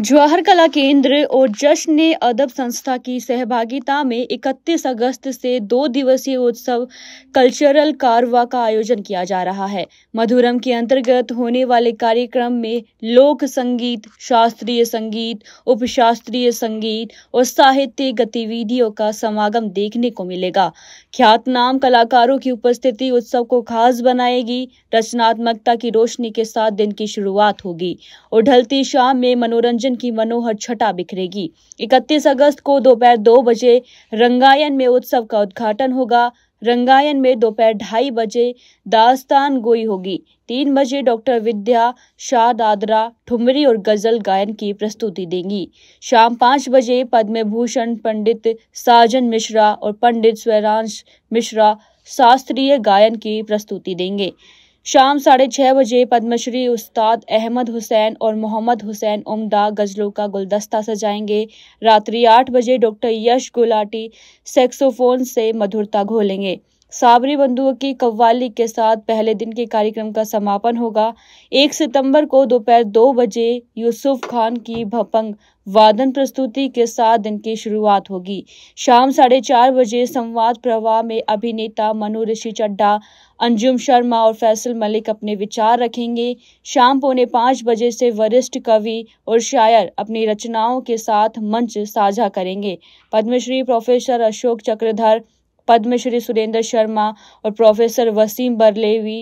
जवाहर कला केंद्र और जश्न अदब संस्था की सहभागिता में 31 अगस्त से दो दिवसीय उत्सव कल्चरल कारवा का आयोजन किया जा रहा है मधुरम के अंतर्गत होने वाले कार्यक्रम में लोक संगीत शास्त्रीय संगीत उपशास्त्रीय संगीत और साहित्य गतिविधियों का समागम देखने को मिलेगा ख्यातनाम कलाकारों की उपस्थिति उत्सव को खास बनाएगी रचनात्मकता की रोशनी के साथ दिन की शुरुआत होगी और ढलती शाम में मनोरंजन आयोजन की मनोहर छटा बिखरेगी 31 अगस्त को दोपहर दो बजे रंगायन में उत्सव का उद्घाटन होगा रंगायन में दोपहर ढाई बजे दास्तान गोई होगी तीन बजे डॉक्टर विद्या शाह दादरा ठुमरी और गजल गायन की प्रस्तुति देंगी शाम पाँच बजे पद्म भूषण पंडित साजन मिश्रा और पंडित स्वरांश मिश्रा शास्त्रीय गायन की प्रस्तुति देंगे शाम साढ़े छः बजे पद्मश्री उस्ताद अहमद हुसैन और मोहम्मद हुसैन उमदा गज़लों का गुलदस्ता सजाएंगे रात्रि आठ बजे डॉक्टर यश गुलाटी सेक्सोफोन से मधुरता घोलेंगे साबरी बंधुओं की कव्वाली के साथ पहले दिन के कार्यक्रम का समापन होगा एक सितंबर को दोपहर दो बजे यूसुफ खान की भपंग वादन प्रस्तुति के साथ दिन की शुरुआत होगी शाम साढ़े चार बजे संवाद प्रवाह में अभिनेता मनु ऋषि चड्डा अंजुम शर्मा और फैसल मलिक अपने विचार रखेंगे शाम पौने पाँच बजे से वरिष्ठ कवि और शायर अपनी रचनाओं के साथ मंच साझा करेंगे पद्मश्री प्रोफेसर अशोक चक्रधर पद्मश्री सुरेंद्र शर्मा और प्रोफेसर वसीम बरलेवी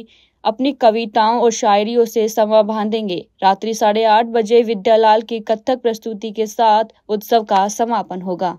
अपनी कविताओं और शायरियों से समा बांधेंगे रात्रि साढ़े आठ बजे विद्यालाल की कथक प्रस्तुति के साथ उत्सव का समापन होगा